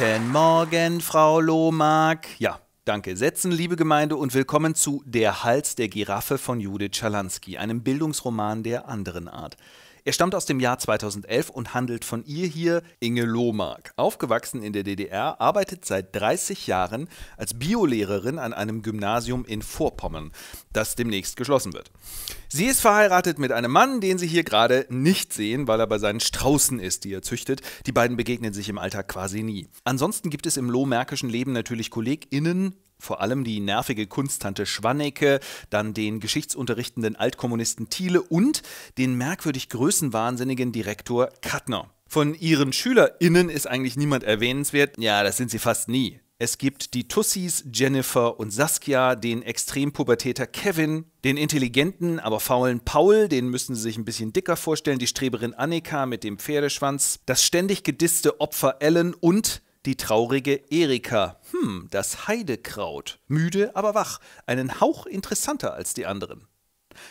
Guten Morgen, Frau Lohmark. Ja, Danke setzen, liebe Gemeinde, und willkommen zu Der Hals der Giraffe von Judith Schalansky, einem Bildungsroman der anderen Art. Er stammt aus dem Jahr 2011 und handelt von ihr hier Inge Lohmark. Aufgewachsen in der DDR, arbeitet seit 30 Jahren als Biolehrerin an einem Gymnasium in Vorpommern, das demnächst geschlossen wird. Sie ist verheiratet mit einem Mann, den Sie hier gerade nicht sehen, weil er bei seinen Straußen ist, die er züchtet. Die beiden begegnen sich im Alltag quasi nie. Ansonsten gibt es im lohmärkischen Leben natürlich KollegInnen, vor allem die nervige Kunsttante Schwannecke, dann den geschichtsunterrichtenden Altkommunisten Thiele und den merkwürdig größenwahnsinnigen Direktor Kattner. Von ihren SchülerInnen ist eigentlich niemand erwähnenswert. Ja, das sind sie fast nie. Es gibt die Tussis, Jennifer und Saskia, den Extrempubertäter Kevin, den intelligenten, aber faulen Paul, den müssen sie sich ein bisschen dicker vorstellen, die Streberin Annika mit dem Pferdeschwanz, das ständig gedisste Opfer Ellen und die traurige Erika. Hm, das Heidekraut. Müde, aber wach. Einen Hauch interessanter als die anderen.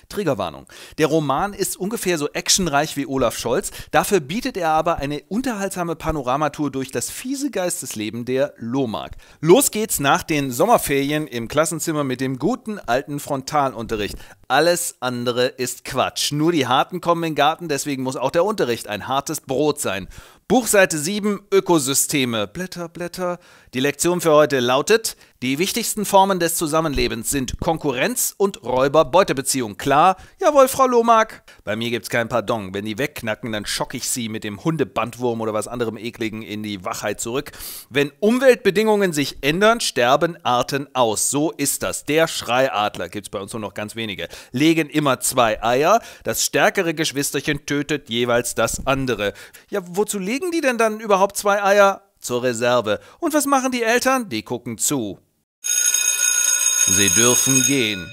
Triggerwarnung. Der Roman ist ungefähr so actionreich wie Olaf Scholz, dafür bietet er aber eine unterhaltsame Panoramatur durch das fiese Geistesleben der Lohmark. Los geht's nach den Sommerferien im Klassenzimmer mit dem guten alten Frontalunterricht. Alles andere ist Quatsch. Nur die Harten kommen in den Garten, deswegen muss auch der Unterricht ein hartes Brot sein. Buchseite 7 Ökosysteme. Blätter, Blätter. Die Lektion für heute lautet: Die wichtigsten Formen des Zusammenlebens sind Konkurrenz und Räuber-Beutebeziehung. Klar? Jawohl, Frau Lomark. Bei mir gibt's kein Pardon. Wenn die wegknacken, dann schock ich sie mit dem Hundebandwurm oder was anderem ekligen in die Wachheit zurück. Wenn Umweltbedingungen sich ändern, sterben Arten aus. So ist das. Der Schreiadler gibt's bei uns nur noch ganz wenige. Legen immer zwei Eier. Das stärkere Geschwisterchen tötet jeweils das andere. Ja, wozu legen kriegen die denn dann überhaupt zwei Eier? Zur Reserve. Und was machen die Eltern? Die gucken zu. Sie dürfen gehen.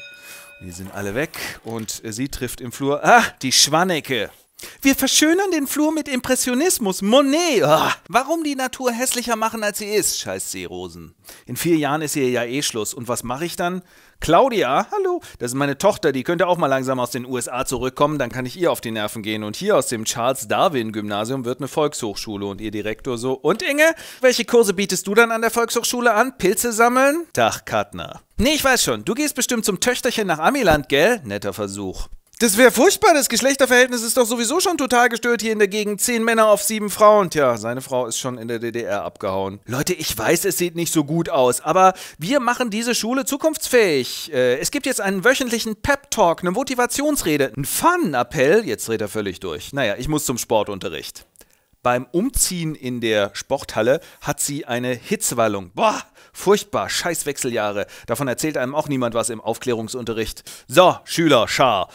Wir sind alle weg und sie trifft im Flur. Ah, die Schwannecke. Wir verschönern den Flur mit Impressionismus. Monet. Oh, warum die Natur hässlicher machen, als sie ist, Scheiß Seerosen. In vier Jahren ist ihr ja eh Schluss. Und was mache ich dann? Claudia, hallo, das ist meine Tochter, die könnte auch mal langsam aus den USA zurückkommen, dann kann ich ihr auf die Nerven gehen. Und hier aus dem Charles Darwin Gymnasium wird eine Volkshochschule und ihr Direktor so. Und Inge, welche Kurse bietest du dann an der Volkshochschule an? Pilze sammeln? Tag, Katner. Nee, ich weiß schon, du gehst bestimmt zum Töchterchen nach Amiland, gell? Netter Versuch. Das wäre furchtbar, das Geschlechterverhältnis ist doch sowieso schon total gestört hier in der Gegend. Zehn Männer auf sieben Frauen. Tja, seine Frau ist schon in der DDR abgehauen. Leute, ich weiß, es sieht nicht so gut aus, aber wir machen diese Schule zukunftsfähig. Äh, es gibt jetzt einen wöchentlichen Pep-Talk, eine Motivationsrede, einen Fun-Appell. Jetzt dreht er völlig durch. Naja, ich muss zum Sportunterricht. Beim Umziehen in der Sporthalle hat sie eine Hitzewallung. Boah, furchtbar, scheiß Wechseljahre. Davon erzählt einem auch niemand was im Aufklärungsunterricht. So, Schüler, Schar.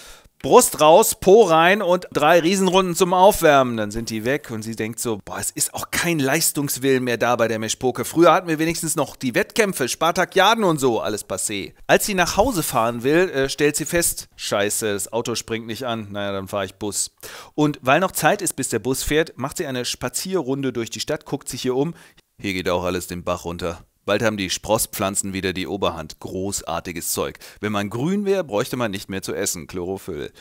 Brust raus, Po rein und drei Riesenrunden zum Aufwärmen. Dann sind die weg und sie denkt so, boah, es ist auch kein Leistungswillen mehr da bei der Meshpoke. Früher hatten wir wenigstens noch die Wettkämpfe, Spartakiaden und so, alles passé. Als sie nach Hause fahren will, äh, stellt sie fest, scheiße, das Auto springt nicht an, naja, dann fahre ich Bus. Und weil noch Zeit ist, bis der Bus fährt, macht sie eine Spazierrunde durch die Stadt, guckt sich hier um. Hier geht auch alles den Bach runter. Bald haben die Sprosspflanzen wieder die Oberhand. Großartiges Zeug. Wenn man grün wäre, bräuchte man nicht mehr zu essen. Chlorophyll.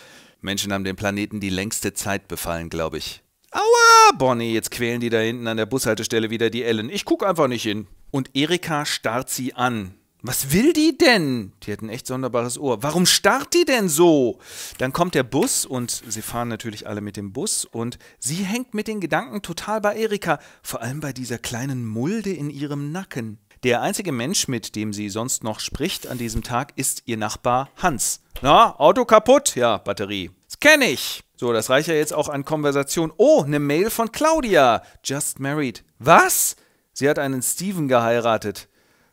Menschen haben den Planeten die längste Zeit befallen, glaube ich. Aua, Bonnie, jetzt quälen die da hinten an der Bushaltestelle wieder die Ellen. Ich guck einfach nicht hin. Und Erika starrt sie an. Was will die denn? Die hat ein echt sonderbares Ohr. Warum starrt die denn so? Dann kommt der Bus und sie fahren natürlich alle mit dem Bus und sie hängt mit den Gedanken total bei Erika, vor allem bei dieser kleinen Mulde in ihrem Nacken. Der einzige Mensch, mit dem sie sonst noch spricht an diesem Tag, ist ihr Nachbar Hans. Na, Auto kaputt? Ja, Batterie. Das kenne ich. So, das reicht ja jetzt auch an Konversation. Oh, eine Mail von Claudia. Just married. Was? Sie hat einen Steven geheiratet.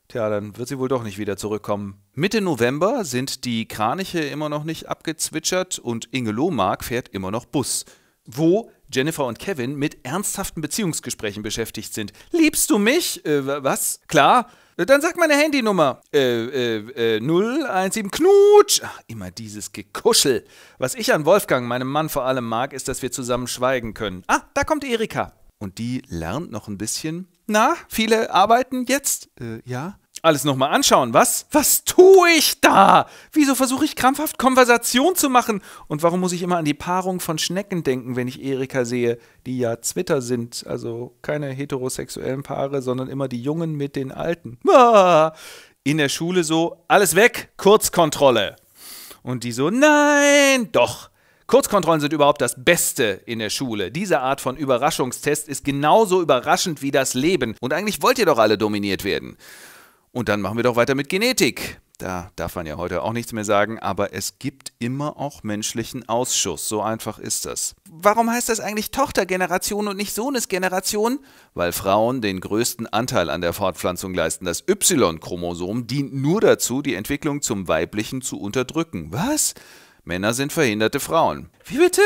Tja, dann wird sie wohl doch nicht wieder zurückkommen. Mitte November sind die Kraniche immer noch nicht abgezwitschert und Inge Lohmark fährt immer noch Bus wo Jennifer und Kevin mit ernsthaften Beziehungsgesprächen beschäftigt sind. Liebst du mich? Äh, was? Klar. Äh, dann sag meine Handynummer. Äh, äh, äh, 017 Knutsch. Ach, immer dieses Gekuschel. Was ich an Wolfgang, meinem Mann, vor allem mag, ist, dass wir zusammen schweigen können. Ah, da kommt Erika. Und die lernt noch ein bisschen. Na, viele arbeiten jetzt? Äh, ja alles nochmal anschauen. Was? Was tue ich da? Wieso versuche ich krampfhaft Konversation zu machen? Und warum muss ich immer an die Paarung von Schnecken denken, wenn ich Erika sehe, die ja Zwitter sind? Also keine heterosexuellen Paare, sondern immer die Jungen mit den Alten. Ah, in der Schule so, alles weg, Kurzkontrolle. Und die so, nein, doch. Kurzkontrollen sind überhaupt das Beste in der Schule. Diese Art von Überraschungstest ist genauso überraschend wie das Leben. Und eigentlich wollt ihr doch alle dominiert werden. Und dann machen wir doch weiter mit Genetik. Da darf man ja heute auch nichts mehr sagen, aber es gibt immer auch menschlichen Ausschuss. So einfach ist das. Warum heißt das eigentlich Tochtergeneration und nicht Sohnesgeneration? Weil Frauen den größten Anteil an der Fortpflanzung leisten. Das Y-Chromosom dient nur dazu, die Entwicklung zum Weiblichen zu unterdrücken. Was? Männer sind verhinderte Frauen. Wie bitte?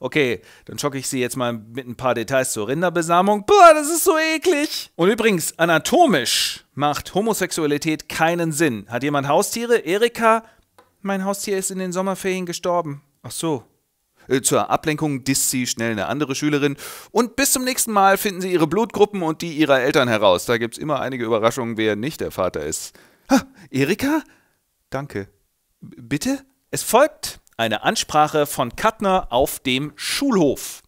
Okay, dann schocke ich Sie jetzt mal mit ein paar Details zur Rinderbesamung. Boah, das ist so eklig. Und übrigens, anatomisch macht Homosexualität keinen Sinn. Hat jemand Haustiere? Erika? Mein Haustier ist in den Sommerferien gestorben. Ach so, äh, zur Ablenkung disst sie schnell eine andere Schülerin. Und bis zum nächsten Mal finden sie ihre Blutgruppen und die ihrer Eltern heraus. Da gibt es immer einige Überraschungen, wer nicht der Vater ist. Ha, ah, Erika? Danke. B bitte? Es folgt eine Ansprache von Kattner auf dem Schulhof.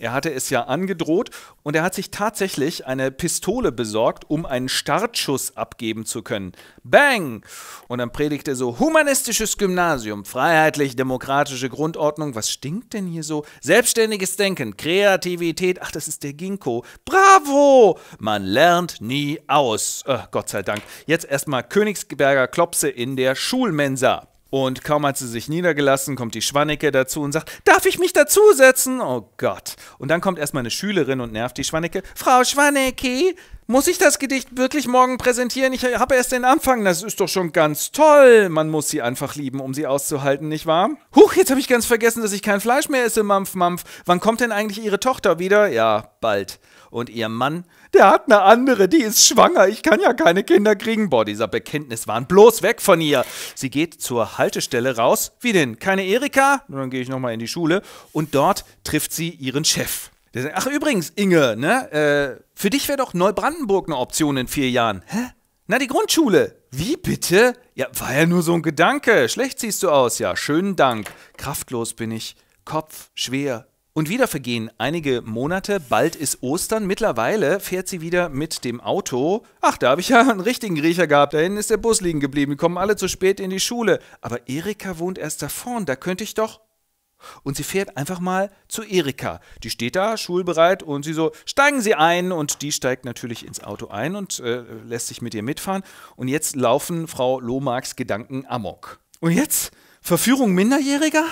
Er hatte es ja angedroht und er hat sich tatsächlich eine Pistole besorgt, um einen Startschuss abgeben zu können. Bang! Und dann predigt er so: humanistisches Gymnasium, freiheitlich-demokratische Grundordnung. Was stinkt denn hier so? Selbstständiges Denken, Kreativität. Ach, das ist der Ginkgo. Bravo! Man lernt nie aus. Oh, Gott sei Dank. Jetzt erstmal Königsberger Klopse in der Schulmensa. Und kaum hat sie sich niedergelassen, kommt die Schwannecke dazu und sagt, darf ich mich dazusetzen? Oh Gott. Und dann kommt erstmal eine Schülerin und nervt die Schwannecke. Frau Schwannecke, muss ich das Gedicht wirklich morgen präsentieren? Ich habe erst den Anfang. Das ist doch schon ganz toll. Man muss sie einfach lieben, um sie auszuhalten, nicht wahr? Huch, jetzt habe ich ganz vergessen, dass ich kein Fleisch mehr esse, Mampf, Mampf. Wann kommt denn eigentlich Ihre Tochter wieder? Ja, bald. Und Ihr Mann? Der hat eine andere, die ist schwanger. Ich kann ja keine Kinder kriegen. Boah, dieser Bekenntniswahn. Bloß weg von ihr. Sie geht zur Haltestelle raus. Wie denn? Keine Erika? Und dann gehe ich nochmal in die Schule. Und dort trifft sie ihren Chef. Ach, übrigens, Inge, ne? Äh, für dich wäre doch Neubrandenburg eine Option in vier Jahren. Hä? Na, die Grundschule. Wie bitte? Ja, war ja nur so ein Gedanke. Schlecht siehst du aus, ja. Schönen Dank. Kraftlos bin ich. Kopf schwer. Und wieder vergehen einige Monate, bald ist Ostern. Mittlerweile fährt sie wieder mit dem Auto. Ach, da habe ich ja einen richtigen Griecher gehabt. Da hinten ist der Bus liegen geblieben. Die kommen alle zu spät in die Schule. Aber Erika wohnt erst da vorn. Da könnte ich doch. Und sie fährt einfach mal zu Erika. Die steht da, schulbereit, und sie so, steigen Sie ein. Und die steigt natürlich ins Auto ein und äh, lässt sich mit ihr mitfahren. Und jetzt laufen Frau Lomarks Gedanken amok. Und jetzt? Verführung Minderjähriger?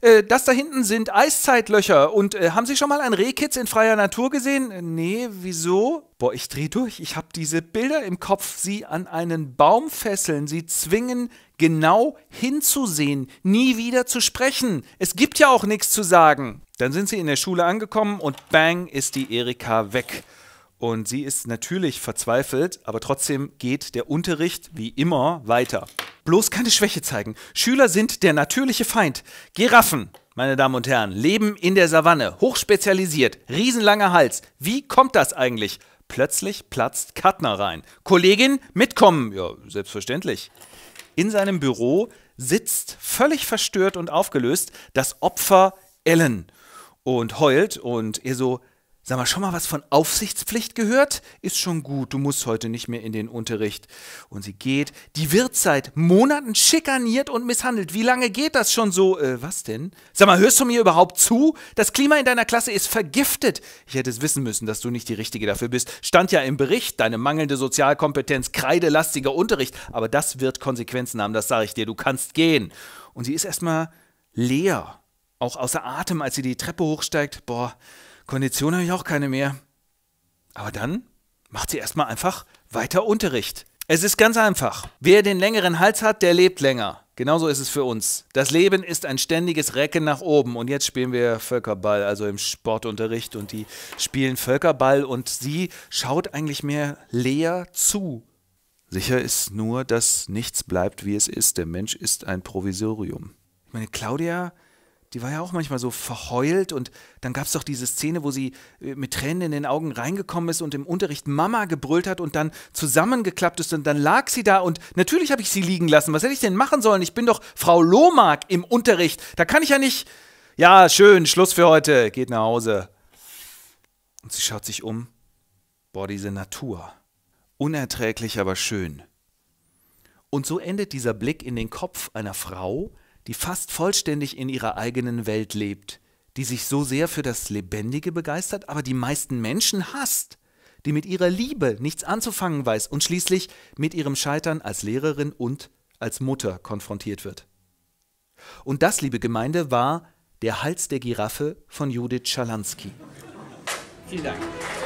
Äh, das da hinten sind Eiszeitlöcher. Und äh, haben Sie schon mal ein Rehkitz in freier Natur gesehen? Äh, nee, wieso? Boah, ich dreh durch. Ich habe diese Bilder im Kopf. Sie an einen Baum fesseln. Sie zwingen, genau hinzusehen, nie wieder zu sprechen. Es gibt ja auch nichts zu sagen. Dann sind sie in der Schule angekommen und bang ist die Erika weg. Und sie ist natürlich verzweifelt, aber trotzdem geht der Unterricht wie immer weiter. Bloß keine Schwäche zeigen. Schüler sind der natürliche Feind. Giraffen, meine Damen und Herren, leben in der Savanne, hochspezialisiert, riesenlanger Hals. Wie kommt das eigentlich? Plötzlich platzt Katner rein. Kollegin, mitkommen. Ja, selbstverständlich. In seinem Büro sitzt völlig verstört und aufgelöst das Opfer Ellen und heult und ihr so, Sag mal, schon mal was von Aufsichtspflicht gehört? Ist schon gut, du musst heute nicht mehr in den Unterricht. Und sie geht. Die wird seit Monaten schikaniert und misshandelt. Wie lange geht das schon so? Äh, was denn? Sag mal, hörst du mir überhaupt zu? Das Klima in deiner Klasse ist vergiftet. Ich hätte es wissen müssen, dass du nicht die Richtige dafür bist. Stand ja im Bericht, deine mangelnde Sozialkompetenz, kreidelastiger Unterricht. Aber das wird Konsequenzen haben, das sage ich dir. Du kannst gehen. Und sie ist erstmal leer. Auch außer Atem, als sie die Treppe hochsteigt. Boah. Kondition habe ich auch keine mehr. Aber dann macht sie erstmal einfach weiter Unterricht. Es ist ganz einfach. Wer den längeren Hals hat, der lebt länger. Genauso ist es für uns. Das Leben ist ein ständiges Recken nach oben. Und jetzt spielen wir Völkerball, also im Sportunterricht. Und die spielen Völkerball und sie schaut eigentlich mehr leer zu. Sicher ist nur, dass nichts bleibt, wie es ist. Der Mensch ist ein Provisorium. Ich meine, Claudia die war ja auch manchmal so verheult und dann gab es doch diese Szene, wo sie äh, mit Tränen in den Augen reingekommen ist und im Unterricht Mama gebrüllt hat und dann zusammengeklappt ist und dann lag sie da und natürlich habe ich sie liegen lassen. Was hätte ich denn machen sollen? Ich bin doch Frau Lohmark im Unterricht. Da kann ich ja nicht. Ja, schön, Schluss für heute, geht nach Hause. Und sie schaut sich um. Boah, diese Natur. Unerträglich, aber schön. Und so endet dieser Blick in den Kopf einer Frau, die fast vollständig in ihrer eigenen Welt lebt, die sich so sehr für das Lebendige begeistert, aber die meisten Menschen hasst, die mit ihrer Liebe nichts anzufangen weiß und schließlich mit ihrem Scheitern als Lehrerin und als Mutter konfrontiert wird. Und das, liebe Gemeinde, war Der Hals der Giraffe von Judith Schalansky. Vielen Dank.